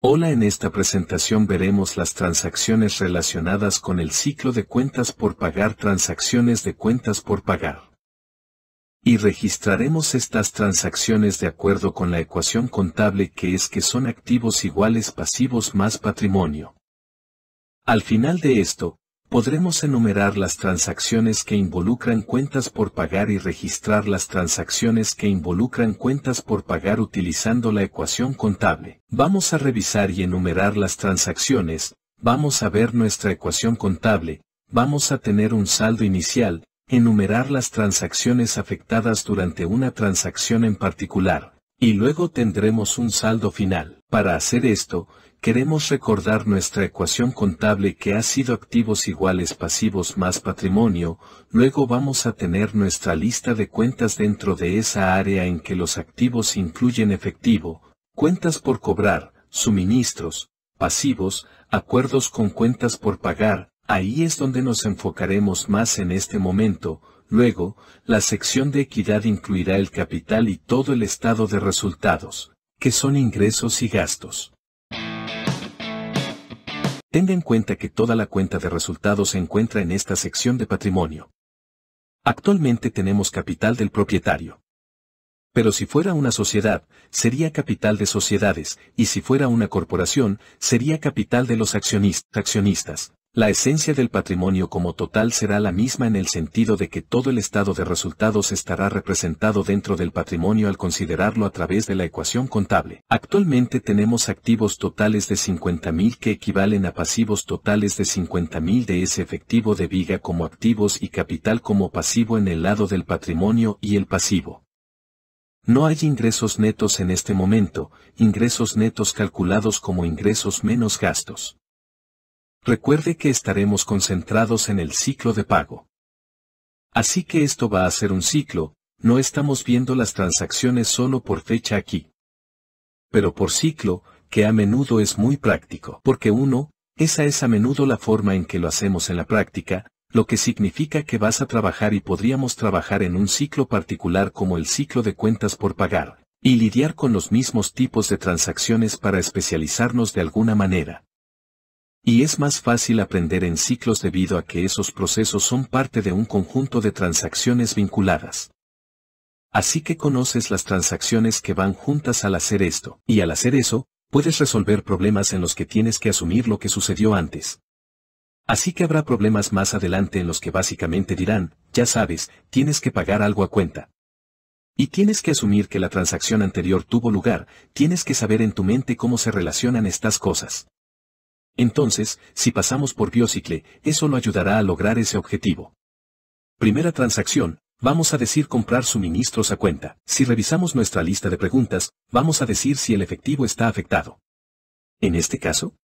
Hola en esta presentación veremos las transacciones relacionadas con el ciclo de cuentas por pagar transacciones de cuentas por pagar. Y registraremos estas transacciones de acuerdo con la ecuación contable que es que son activos iguales pasivos más patrimonio. Al final de esto, podremos enumerar las transacciones que involucran cuentas por pagar y registrar las transacciones que involucran cuentas por pagar utilizando la ecuación contable. Vamos a revisar y enumerar las transacciones, vamos a ver nuestra ecuación contable, vamos a tener un saldo inicial, enumerar las transacciones afectadas durante una transacción en particular, y luego tendremos un saldo final. Para hacer esto, queremos recordar nuestra ecuación contable que ha sido activos iguales pasivos más patrimonio, luego vamos a tener nuestra lista de cuentas dentro de esa área en que los activos incluyen efectivo, cuentas por cobrar, suministros, pasivos, acuerdos con cuentas por pagar, ahí es donde nos enfocaremos más en este momento, luego, la sección de equidad incluirá el capital y todo el estado de resultados, que son ingresos y gastos tenga en cuenta que toda la cuenta de resultados se encuentra en esta sección de patrimonio. Actualmente tenemos capital del propietario. Pero si fuera una sociedad, sería capital de sociedades, y si fuera una corporación, sería capital de los accionistas. La esencia del patrimonio como total será la misma en el sentido de que todo el estado de resultados estará representado dentro del patrimonio al considerarlo a través de la ecuación contable. Actualmente tenemos activos totales de 50.000 que equivalen a pasivos totales de 50.000 de ese efectivo de viga como activos y capital como pasivo en el lado del patrimonio y el pasivo. No hay ingresos netos en este momento, ingresos netos calculados como ingresos menos gastos recuerde que estaremos concentrados en el ciclo de pago. Así que esto va a ser un ciclo, no estamos viendo las transacciones solo por fecha aquí. Pero por ciclo, que a menudo es muy práctico, porque uno, esa es a menudo la forma en que lo hacemos en la práctica, lo que significa que vas a trabajar y podríamos trabajar en un ciclo particular como el ciclo de cuentas por pagar, y lidiar con los mismos tipos de transacciones para especializarnos de alguna manera y es más fácil aprender en ciclos debido a que esos procesos son parte de un conjunto de transacciones vinculadas. Así que conoces las transacciones que van juntas al hacer esto, y al hacer eso, puedes resolver problemas en los que tienes que asumir lo que sucedió antes. Así que habrá problemas más adelante en los que básicamente dirán, ya sabes, tienes que pagar algo a cuenta. Y tienes que asumir que la transacción anterior tuvo lugar, tienes que saber en tu mente cómo se relacionan estas cosas. Entonces, si pasamos por Biocicle, eso lo ayudará a lograr ese objetivo. Primera transacción, vamos a decir comprar suministros a cuenta. Si revisamos nuestra lista de preguntas, vamos a decir si el efectivo está afectado. ¿En este caso?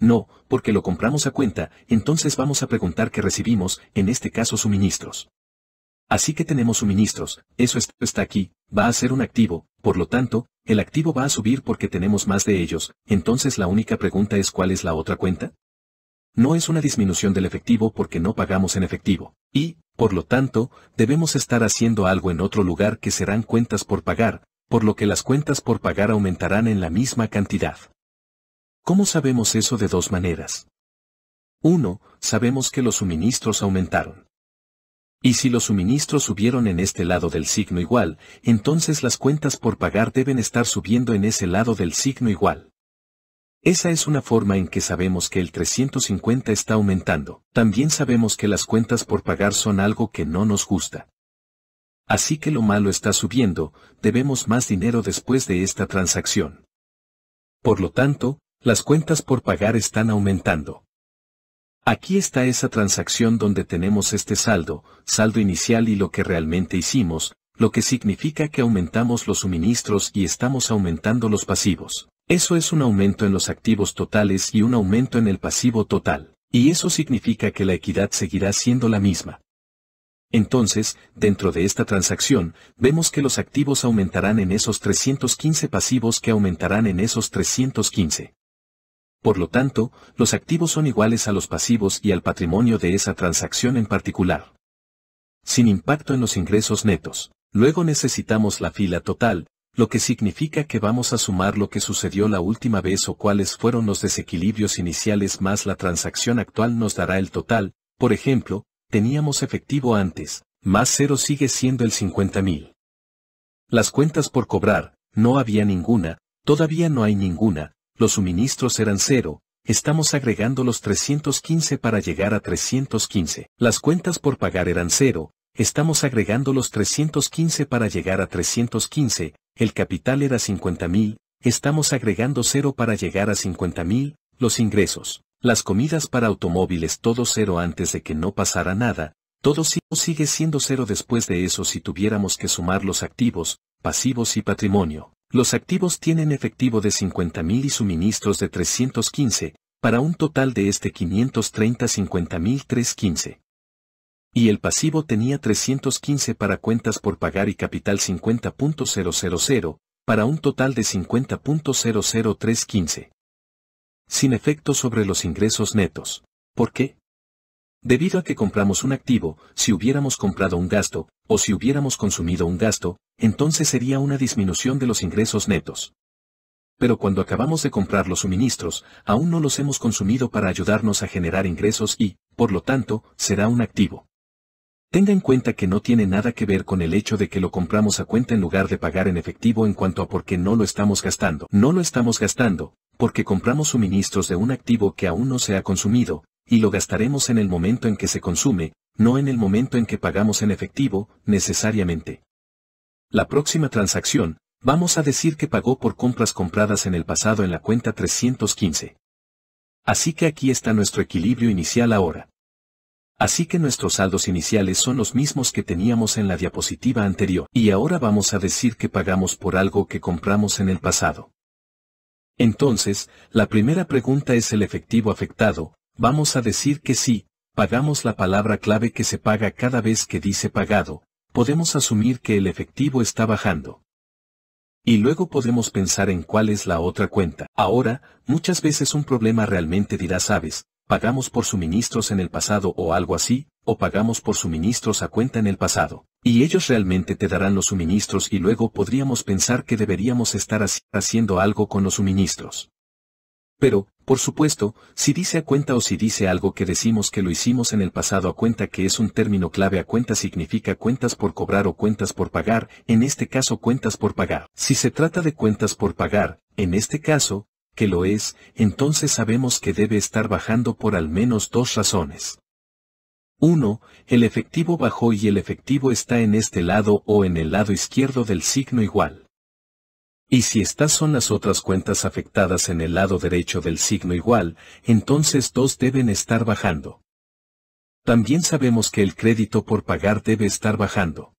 No, porque lo compramos a cuenta, entonces vamos a preguntar que recibimos, en este caso suministros. Así que tenemos suministros, eso está aquí, va a ser un activo, por lo tanto, el activo va a subir porque tenemos más de ellos, entonces la única pregunta es cuál es la otra cuenta. No es una disminución del efectivo porque no pagamos en efectivo, y, por lo tanto, debemos estar haciendo algo en otro lugar que serán cuentas por pagar, por lo que las cuentas por pagar aumentarán en la misma cantidad. ¿Cómo sabemos eso de dos maneras? 1. Sabemos que los suministros aumentaron. Y si los suministros subieron en este lado del signo igual, entonces las cuentas por pagar deben estar subiendo en ese lado del signo igual. Esa es una forma en que sabemos que el 350 está aumentando. También sabemos que las cuentas por pagar son algo que no nos gusta. Así que lo malo está subiendo, debemos más dinero después de esta transacción. Por lo tanto, las cuentas por pagar están aumentando. Aquí está esa transacción donde tenemos este saldo, saldo inicial y lo que realmente hicimos, lo que significa que aumentamos los suministros y estamos aumentando los pasivos. Eso es un aumento en los activos totales y un aumento en el pasivo total, y eso significa que la equidad seguirá siendo la misma. Entonces, dentro de esta transacción, vemos que los activos aumentarán en esos 315 pasivos que aumentarán en esos 315. Por lo tanto, los activos son iguales a los pasivos y al patrimonio de esa transacción en particular. Sin impacto en los ingresos netos. Luego necesitamos la fila total, lo que significa que vamos a sumar lo que sucedió la última vez o cuáles fueron los desequilibrios iniciales más la transacción actual nos dará el total, por ejemplo, teníamos efectivo antes, más cero sigue siendo el 50.000. Las cuentas por cobrar, no había ninguna, todavía no hay ninguna, los suministros eran cero, estamos agregando los 315 para llegar a 315. Las cuentas por pagar eran cero, estamos agregando los 315 para llegar a 315, el capital era 50.000, estamos agregando cero para llegar a 50.000, los ingresos. Las comidas para automóviles todo cero antes de que no pasara nada, todo sigue siendo cero después de eso si tuviéramos que sumar los activos, pasivos y patrimonio. Los activos tienen efectivo de 50.000 y suministros de 315, para un total de este 530 Y el pasivo tenía 315 para cuentas por pagar y capital 50.000, para un total de 50.00315. Sin efecto sobre los ingresos netos. ¿Por qué? Debido a que compramos un activo, si hubiéramos comprado un gasto, o si hubiéramos consumido un gasto, entonces sería una disminución de los ingresos netos. Pero cuando acabamos de comprar los suministros, aún no los hemos consumido para ayudarnos a generar ingresos y, por lo tanto, será un activo. Tenga en cuenta que no tiene nada que ver con el hecho de que lo compramos a cuenta en lugar de pagar en efectivo en cuanto a por qué no lo estamos gastando. No lo estamos gastando, porque compramos suministros de un activo que aún no se ha consumido, y lo gastaremos en el momento en que se consume, no en el momento en que pagamos en efectivo, necesariamente. La próxima transacción, vamos a decir que pagó por compras compradas en el pasado en la cuenta 315. Así que aquí está nuestro equilibrio inicial ahora. Así que nuestros saldos iniciales son los mismos que teníamos en la diapositiva anterior, y ahora vamos a decir que pagamos por algo que compramos en el pasado. Entonces, la primera pregunta es el efectivo afectado, vamos a decir que sí, pagamos la palabra clave que se paga cada vez que dice pagado, podemos asumir que el efectivo está bajando. Y luego podemos pensar en cuál es la otra cuenta. Ahora, muchas veces un problema realmente dirá, sabes, pagamos por suministros en el pasado o algo así, o pagamos por suministros a cuenta en el pasado. Y ellos realmente te darán los suministros y luego podríamos pensar que deberíamos estar haciendo algo con los suministros. Pero, por supuesto, si dice a cuenta o si dice algo que decimos que lo hicimos en el pasado a cuenta que es un término clave a cuenta significa cuentas por cobrar o cuentas por pagar, en este caso cuentas por pagar. Si se trata de cuentas por pagar, en este caso, que lo es, entonces sabemos que debe estar bajando por al menos dos razones. 1. El efectivo bajó y el efectivo está en este lado o en el lado izquierdo del signo igual. Y si estas son las otras cuentas afectadas en el lado derecho del signo igual, entonces dos deben estar bajando. También sabemos que el crédito por pagar debe estar bajando.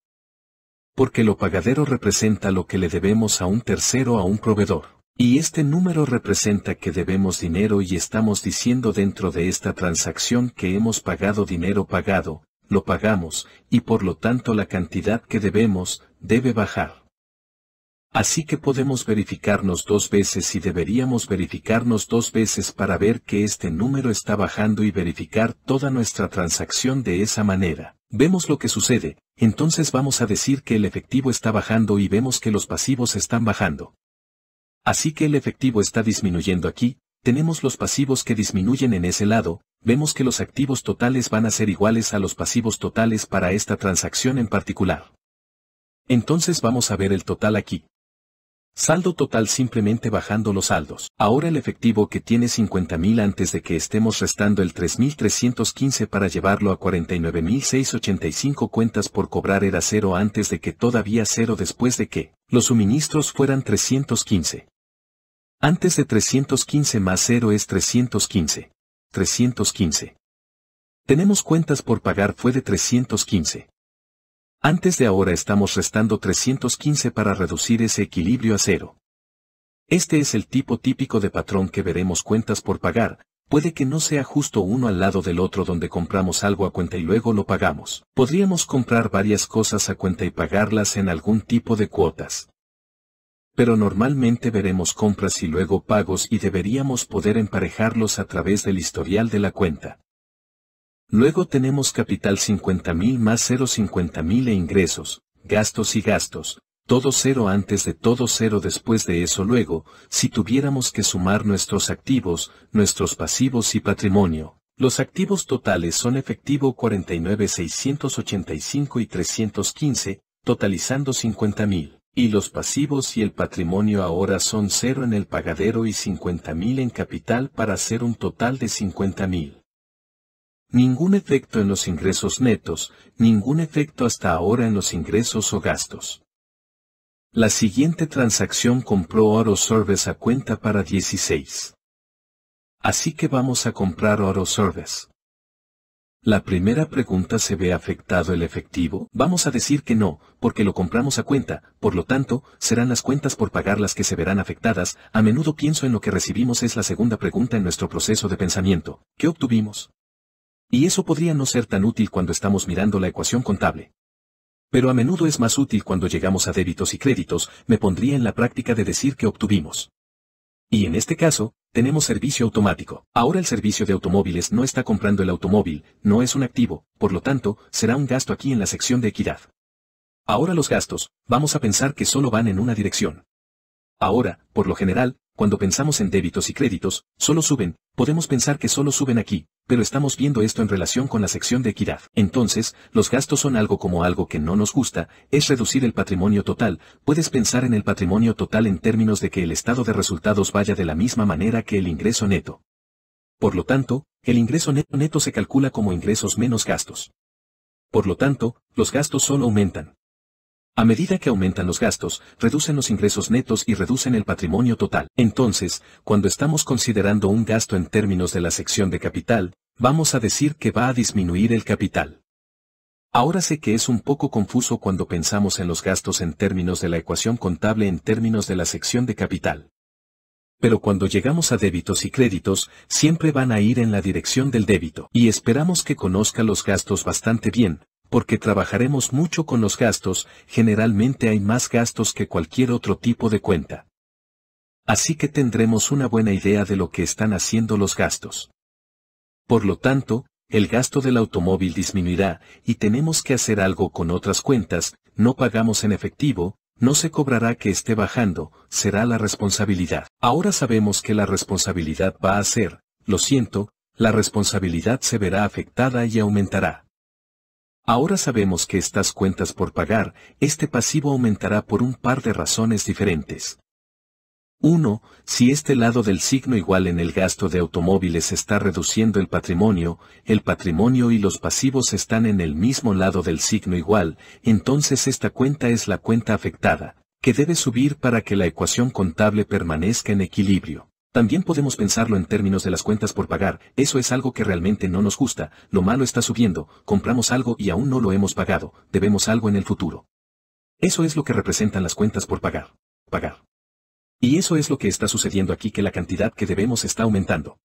Porque lo pagadero representa lo que le debemos a un tercero a un proveedor. Y este número representa que debemos dinero y estamos diciendo dentro de esta transacción que hemos pagado dinero pagado, lo pagamos, y por lo tanto la cantidad que debemos, debe bajar. Así que podemos verificarnos dos veces y deberíamos verificarnos dos veces para ver que este número está bajando y verificar toda nuestra transacción de esa manera. Vemos lo que sucede, entonces vamos a decir que el efectivo está bajando y vemos que los pasivos están bajando. Así que el efectivo está disminuyendo aquí, tenemos los pasivos que disminuyen en ese lado, vemos que los activos totales van a ser iguales a los pasivos totales para esta transacción en particular. Entonces vamos a ver el total aquí. Saldo total simplemente bajando los saldos. Ahora el efectivo que tiene 50.000 antes de que estemos restando el 3.315 para llevarlo a 49.685 cuentas por cobrar era cero antes de que todavía cero después de que los suministros fueran 315. Antes de 315 más cero es 315. 315. Tenemos cuentas por pagar fue de 315. Antes de ahora estamos restando 315 para reducir ese equilibrio a cero. Este es el tipo típico de patrón que veremos cuentas por pagar, puede que no sea justo uno al lado del otro donde compramos algo a cuenta y luego lo pagamos. Podríamos comprar varias cosas a cuenta y pagarlas en algún tipo de cuotas. Pero normalmente veremos compras y luego pagos y deberíamos poder emparejarlos a través del historial de la cuenta. Luego tenemos capital 50.000 más 0.50.000 e ingresos, gastos y gastos, todo cero antes de todo cero después de eso luego, si tuviéramos que sumar nuestros activos, nuestros pasivos y patrimonio. Los activos totales son efectivo 49.685 y 315, totalizando 50.000, y los pasivos y el patrimonio ahora son cero en el pagadero y 50.000 en capital para hacer un total de 50.000 ningún efecto en los ingresos netos, ningún efecto hasta ahora en los ingresos o gastos. La siguiente transacción compró Oro Service a cuenta para 16. Así que vamos a comprar Oro Service. La primera pregunta se ve afectado el efectivo. Vamos a decir que no, porque lo compramos a cuenta, por lo tanto, serán las cuentas por pagar las que se verán afectadas. A menudo pienso en lo que recibimos es la segunda pregunta en nuestro proceso de pensamiento. ¿Qué obtuvimos? Y eso podría no ser tan útil cuando estamos mirando la ecuación contable. Pero a menudo es más útil cuando llegamos a débitos y créditos, me pondría en la práctica de decir que obtuvimos. Y en este caso, tenemos servicio automático. Ahora el servicio de automóviles no está comprando el automóvil, no es un activo, por lo tanto, será un gasto aquí en la sección de equidad. Ahora los gastos, vamos a pensar que solo van en una dirección. Ahora, por lo general, cuando pensamos en débitos y créditos, solo suben, podemos pensar que solo suben aquí, pero estamos viendo esto en relación con la sección de equidad. Entonces, los gastos son algo como algo que no nos gusta, es reducir el patrimonio total, puedes pensar en el patrimonio total en términos de que el estado de resultados vaya de la misma manera que el ingreso neto. Por lo tanto, el ingreso neto, se calcula como ingresos menos gastos. Por lo tanto, los gastos solo aumentan. A medida que aumentan los gastos, reducen los ingresos netos y reducen el patrimonio total. Entonces, cuando estamos considerando un gasto en términos de la sección de capital, vamos a decir que va a disminuir el capital. Ahora sé que es un poco confuso cuando pensamos en los gastos en términos de la ecuación contable en términos de la sección de capital. Pero cuando llegamos a débitos y créditos, siempre van a ir en la dirección del débito, y esperamos que conozca los gastos bastante bien, porque trabajaremos mucho con los gastos, generalmente hay más gastos que cualquier otro tipo de cuenta. Así que tendremos una buena idea de lo que están haciendo los gastos. Por lo tanto, el gasto del automóvil disminuirá y tenemos que hacer algo con otras cuentas, no pagamos en efectivo, no se cobrará que esté bajando, será la responsabilidad. Ahora sabemos que la responsabilidad va a ser, lo siento, la responsabilidad se verá afectada y aumentará. Ahora sabemos que estas cuentas por pagar, este pasivo aumentará por un par de razones diferentes. 1. Si este lado del signo igual en el gasto de automóviles está reduciendo el patrimonio, el patrimonio y los pasivos están en el mismo lado del signo igual, entonces esta cuenta es la cuenta afectada, que debe subir para que la ecuación contable permanezca en equilibrio. También podemos pensarlo en términos de las cuentas por pagar, eso es algo que realmente no nos gusta, lo malo está subiendo, compramos algo y aún no lo hemos pagado, debemos algo en el futuro. Eso es lo que representan las cuentas por pagar. Pagar. Y eso es lo que está sucediendo aquí que la cantidad que debemos está aumentando.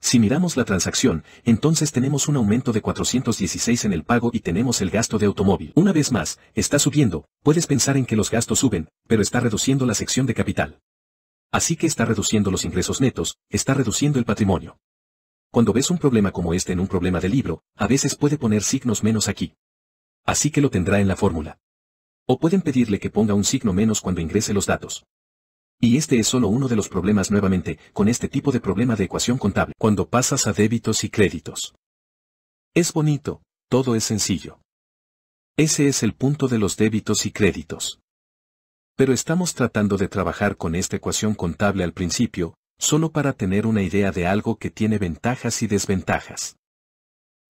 Si miramos la transacción, entonces tenemos un aumento de 416 en el pago y tenemos el gasto de automóvil. Una vez más, está subiendo, puedes pensar en que los gastos suben, pero está reduciendo la sección de capital. Así que está reduciendo los ingresos netos, está reduciendo el patrimonio. Cuando ves un problema como este en un problema de libro, a veces puede poner signos menos aquí. Así que lo tendrá en la fórmula. O pueden pedirle que ponga un signo menos cuando ingrese los datos. Y este es solo uno de los problemas nuevamente, con este tipo de problema de ecuación contable, cuando pasas a débitos y créditos. Es bonito, todo es sencillo. Ese es el punto de los débitos y créditos pero estamos tratando de trabajar con esta ecuación contable al principio, solo para tener una idea de algo que tiene ventajas y desventajas.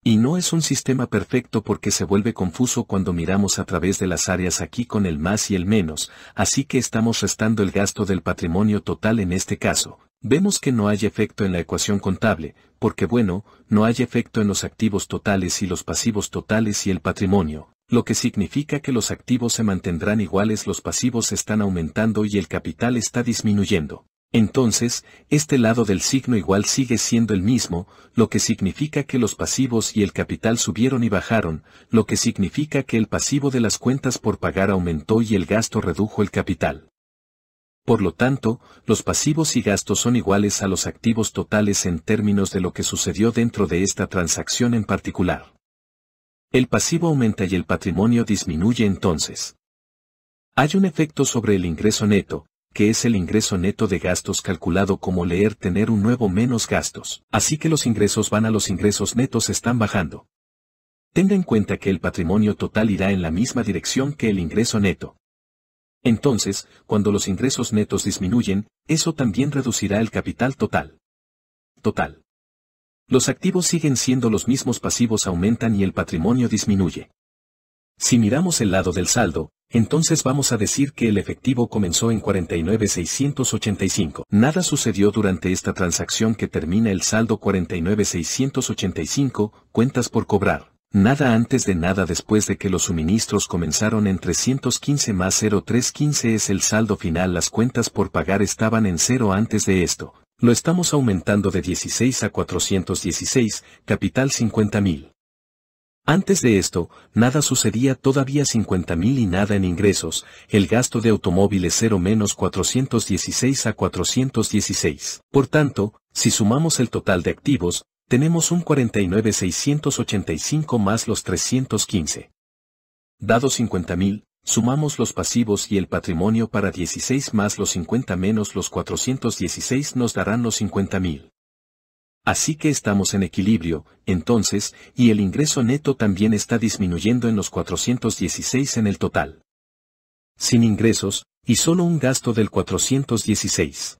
Y no es un sistema perfecto porque se vuelve confuso cuando miramos a través de las áreas aquí con el más y el menos, así que estamos restando el gasto del patrimonio total en este caso. Vemos que no hay efecto en la ecuación contable, porque bueno, no hay efecto en los activos totales y los pasivos totales y el patrimonio, lo que significa que los activos se mantendrán iguales, los pasivos están aumentando y el capital está disminuyendo. Entonces, este lado del signo igual sigue siendo el mismo, lo que significa que los pasivos y el capital subieron y bajaron, lo que significa que el pasivo de las cuentas por pagar aumentó y el gasto redujo el capital. Por lo tanto, los pasivos y gastos son iguales a los activos totales en términos de lo que sucedió dentro de esta transacción en particular. El pasivo aumenta y el patrimonio disminuye entonces. Hay un efecto sobre el ingreso neto, que es el ingreso neto de gastos calculado como leer tener un nuevo menos gastos. Así que los ingresos van a los ingresos netos están bajando. Tenga en cuenta que el patrimonio total irá en la misma dirección que el ingreso neto. Entonces, cuando los ingresos netos disminuyen, eso también reducirá el capital total. Total. Los activos siguen siendo los mismos pasivos aumentan y el patrimonio disminuye. Si miramos el lado del saldo, entonces vamos a decir que el efectivo comenzó en 49,685. Nada sucedió durante esta transacción que termina el saldo 49,685, cuentas por cobrar. Nada antes de nada después de que los suministros comenzaron en 315 más 0315 es el saldo final. Las cuentas por pagar estaban en cero antes de esto, lo estamos aumentando de 16 a 416, capital 50.000. Antes de esto, nada sucedía todavía 50.000 y nada en ingresos, el gasto de automóviles 0 menos 416 a 416. Por tanto, si sumamos el total de activos, tenemos un 49.685 más los 315. Dado 50.000, Sumamos los pasivos y el patrimonio para 16 más los 50 menos los 416 nos darán los 50.000. Así que estamos en equilibrio, entonces, y el ingreso neto también está disminuyendo en los 416 en el total. Sin ingresos, y solo un gasto del 416.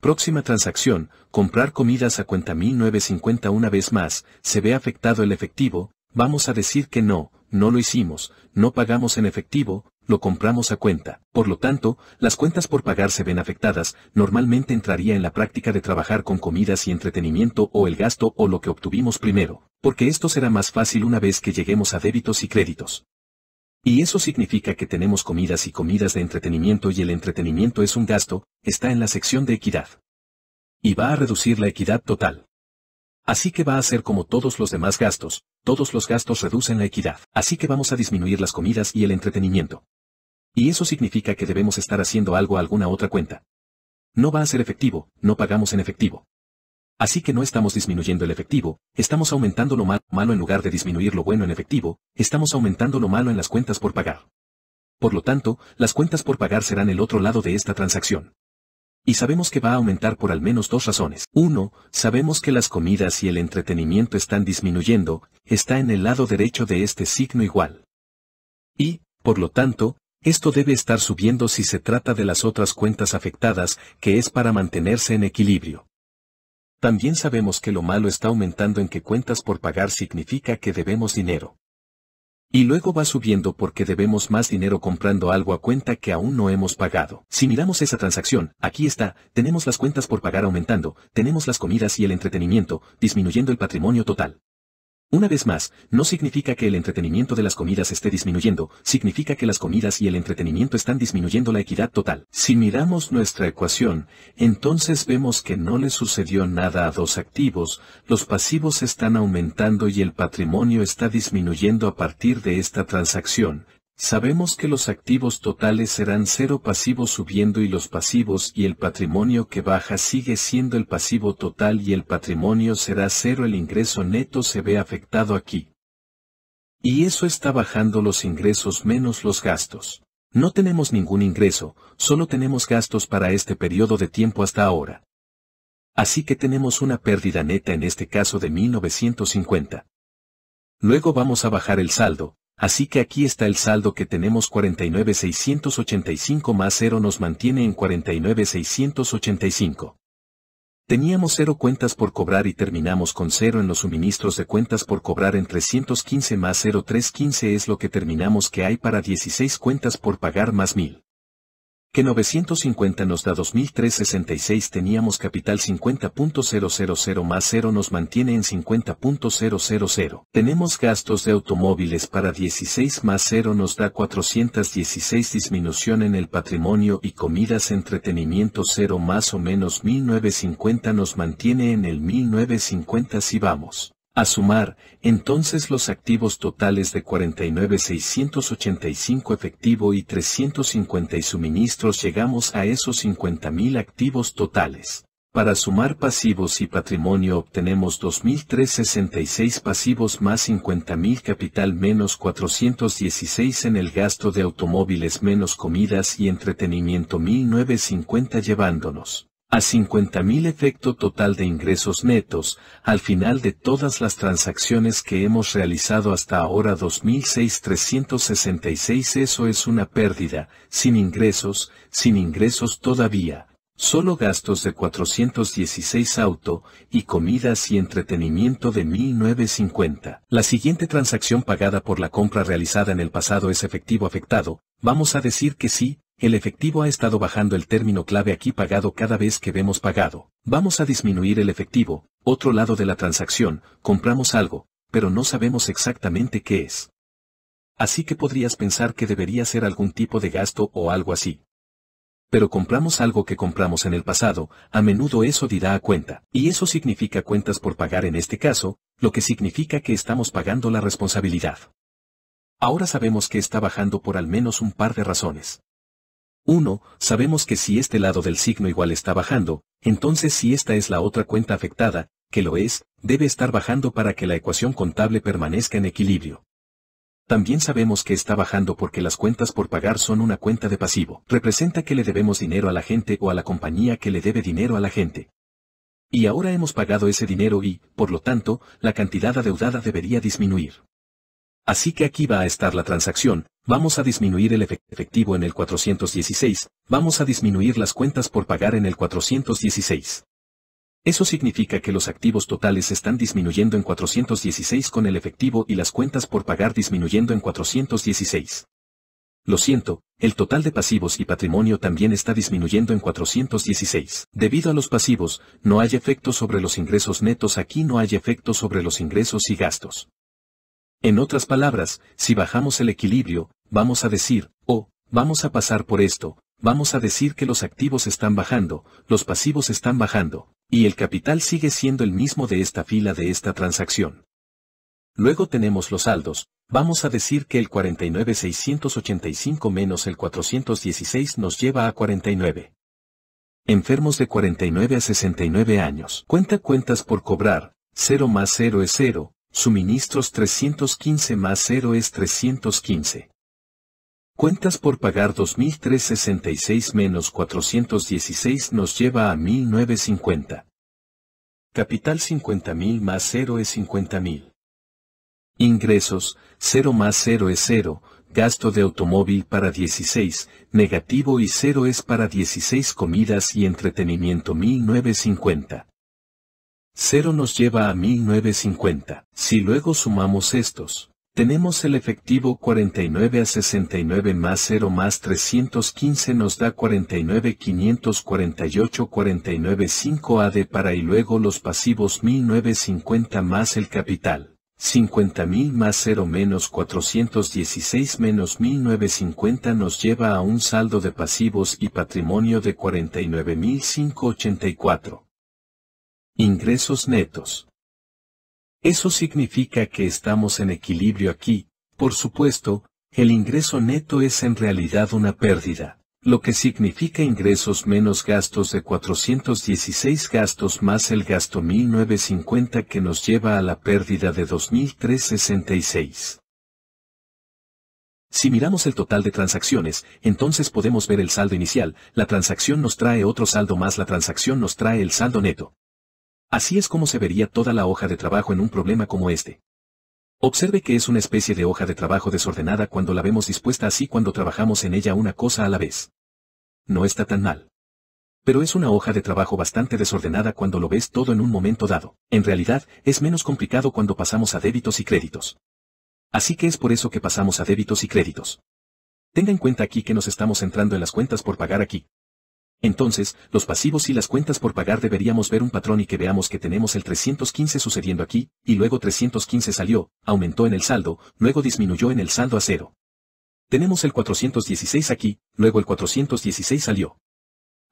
Próxima transacción, comprar comidas a cuenta 1950 una vez más, se ve afectado el efectivo, vamos a decir que no, no lo hicimos, no pagamos en efectivo, lo compramos a cuenta. Por lo tanto, las cuentas por pagar se ven afectadas, normalmente entraría en la práctica de trabajar con comidas y entretenimiento o el gasto o lo que obtuvimos primero, porque esto será más fácil una vez que lleguemos a débitos y créditos. Y eso significa que tenemos comidas y comidas de entretenimiento y el entretenimiento es un gasto, está en la sección de equidad. Y va a reducir la equidad total. Así que va a ser como todos los demás gastos, todos los gastos reducen la equidad, así que vamos a disminuir las comidas y el entretenimiento. Y eso significa que debemos estar haciendo algo a alguna otra cuenta. No va a ser efectivo, no pagamos en efectivo. Así que no estamos disminuyendo el efectivo, estamos aumentando lo malo en lugar de disminuir lo bueno en efectivo, estamos aumentando lo malo en las cuentas por pagar. Por lo tanto, las cuentas por pagar serán el otro lado de esta transacción. Y sabemos que va a aumentar por al menos dos razones. Uno, sabemos que las comidas y el entretenimiento están disminuyendo, está en el lado derecho de este signo igual. Y, por lo tanto, esto debe estar subiendo si se trata de las otras cuentas afectadas, que es para mantenerse en equilibrio. También sabemos que lo malo está aumentando en que cuentas por pagar significa que debemos dinero. Y luego va subiendo porque debemos más dinero comprando algo a cuenta que aún no hemos pagado. Si miramos esa transacción, aquí está, tenemos las cuentas por pagar aumentando, tenemos las comidas y el entretenimiento, disminuyendo el patrimonio total. Una vez más, no significa que el entretenimiento de las comidas esté disminuyendo, significa que las comidas y el entretenimiento están disminuyendo la equidad total. Si miramos nuestra ecuación, entonces vemos que no le sucedió nada a dos activos, los pasivos están aumentando y el patrimonio está disminuyendo a partir de esta transacción, Sabemos que los activos totales serán cero pasivos subiendo y los pasivos y el patrimonio que baja sigue siendo el pasivo total y el patrimonio será cero el ingreso neto se ve afectado aquí. Y eso está bajando los ingresos menos los gastos. No tenemos ningún ingreso, solo tenemos gastos para este periodo de tiempo hasta ahora. Así que tenemos una pérdida neta en este caso de 1950. Luego vamos a bajar el saldo, Así que aquí está el saldo que tenemos 49,685 más 0 nos mantiene en 49,685. Teníamos 0 cuentas por cobrar y terminamos con 0 en los suministros de cuentas por cobrar en 315 más 0315 es lo que terminamos que hay para 16 cuentas por pagar más 1000 que 950 nos da 2366 teníamos capital 50.000 más 0 nos mantiene en 50.000. Tenemos gastos de automóviles para 16 más 0 nos da 416 disminución en el patrimonio y comidas entretenimiento 0 más o menos 1950 nos mantiene en el 1950 si vamos. A sumar, entonces los activos totales de 49.685 efectivo y 350 suministros llegamos a esos 50.000 activos totales. Para sumar pasivos y patrimonio obtenemos 2.366 pasivos más 50.000 capital menos 416 en el gasto de automóviles menos comidas y entretenimiento 1.950 llevándonos a 50.000 efecto total de ingresos netos, al final de todas las transacciones que hemos realizado hasta ahora 2.6366 eso es una pérdida, sin ingresos, sin ingresos todavía, solo gastos de 416 auto, y comidas y entretenimiento de 1950. La siguiente transacción pagada por la compra realizada en el pasado es efectivo afectado, vamos a decir que sí, el efectivo ha estado bajando el término clave aquí pagado cada vez que vemos pagado. Vamos a disminuir el efectivo, otro lado de la transacción, compramos algo, pero no sabemos exactamente qué es. Así que podrías pensar que debería ser algún tipo de gasto o algo así. Pero compramos algo que compramos en el pasado, a menudo eso dirá a cuenta, y eso significa cuentas por pagar en este caso, lo que significa que estamos pagando la responsabilidad. Ahora sabemos que está bajando por al menos un par de razones. 1. Sabemos que si este lado del signo igual está bajando, entonces si esta es la otra cuenta afectada, que lo es, debe estar bajando para que la ecuación contable permanezca en equilibrio. También sabemos que está bajando porque las cuentas por pagar son una cuenta de pasivo. Representa que le debemos dinero a la gente o a la compañía que le debe dinero a la gente. Y ahora hemos pagado ese dinero y, por lo tanto, la cantidad adeudada debería disminuir. Así que aquí va a estar la transacción, Vamos a disminuir el efectivo en el 416, vamos a disminuir las cuentas por pagar en el 416. Eso significa que los activos totales están disminuyendo en 416 con el efectivo y las cuentas por pagar disminuyendo en 416. Lo siento, el total de pasivos y patrimonio también está disminuyendo en 416. Debido a los pasivos, no hay efecto sobre los ingresos netos aquí no hay efecto sobre los ingresos y gastos. En otras palabras, si bajamos el equilibrio, vamos a decir, oh, vamos a pasar por esto, vamos a decir que los activos están bajando, los pasivos están bajando, y el capital sigue siendo el mismo de esta fila de esta transacción. Luego tenemos los saldos, vamos a decir que el 49,685 menos el 416 nos lleva a 49. Enfermos de 49 a 69 años. Cuenta cuentas por cobrar, 0 más 0 es 0, Suministros 315 más 0 es 315. Cuentas por pagar 2366 menos 416 nos lleva a 1950. Capital 50.000 más 0 es 50.000. Ingresos, 0 más 0 es 0, gasto de automóvil para 16, negativo y 0 es para 16 comidas y entretenimiento 1950. 0 nos lleva a 1950. Si luego sumamos estos, tenemos el efectivo 49 a 69 más 0 más 315 nos da 49 548 49 5 AD para y luego los pasivos 1950 más el capital. 50.000 más 0 menos 416 menos 1950 nos lleva a un saldo de pasivos y patrimonio de 49.584. Ingresos netos. Eso significa que estamos en equilibrio aquí, por supuesto, el ingreso neto es en realidad una pérdida, lo que significa ingresos menos gastos de 416 gastos más el gasto 1950 que nos lleva a la pérdida de 2366. Si miramos el total de transacciones, entonces podemos ver el saldo inicial, la transacción nos trae otro saldo más la transacción nos trae el saldo neto. Así es como se vería toda la hoja de trabajo en un problema como este. Observe que es una especie de hoja de trabajo desordenada cuando la vemos dispuesta así cuando trabajamos en ella una cosa a la vez. No está tan mal. Pero es una hoja de trabajo bastante desordenada cuando lo ves todo en un momento dado. En realidad, es menos complicado cuando pasamos a débitos y créditos. Así que es por eso que pasamos a débitos y créditos. Tenga en cuenta aquí que nos estamos entrando en las cuentas por pagar aquí, entonces, los pasivos y las cuentas por pagar deberíamos ver un patrón y que veamos que tenemos el 315 sucediendo aquí, y luego 315 salió, aumentó en el saldo, luego disminuyó en el saldo a cero. Tenemos el 416 aquí, luego el 416 salió.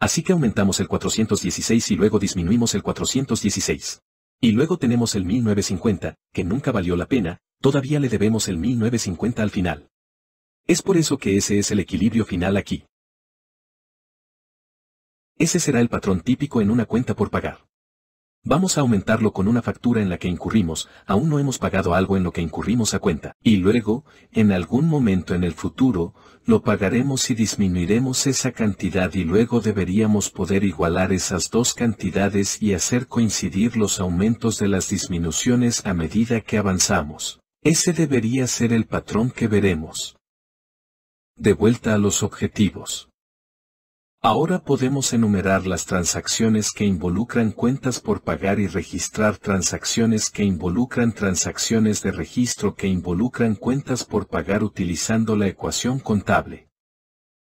Así que aumentamos el 416 y luego disminuimos el 416. Y luego tenemos el 1950, que nunca valió la pena, todavía le debemos el 1950 al final. Es por eso que ese es el equilibrio final aquí. Ese será el patrón típico en una cuenta por pagar. Vamos a aumentarlo con una factura en la que incurrimos, aún no hemos pagado algo en lo que incurrimos a cuenta, y luego, en algún momento en el futuro, lo pagaremos y disminuiremos esa cantidad y luego deberíamos poder igualar esas dos cantidades y hacer coincidir los aumentos de las disminuciones a medida que avanzamos. Ese debería ser el patrón que veremos. De vuelta a los objetivos. Ahora podemos enumerar las transacciones que involucran cuentas por pagar y registrar transacciones que involucran transacciones de registro que involucran cuentas por pagar utilizando la ecuación contable.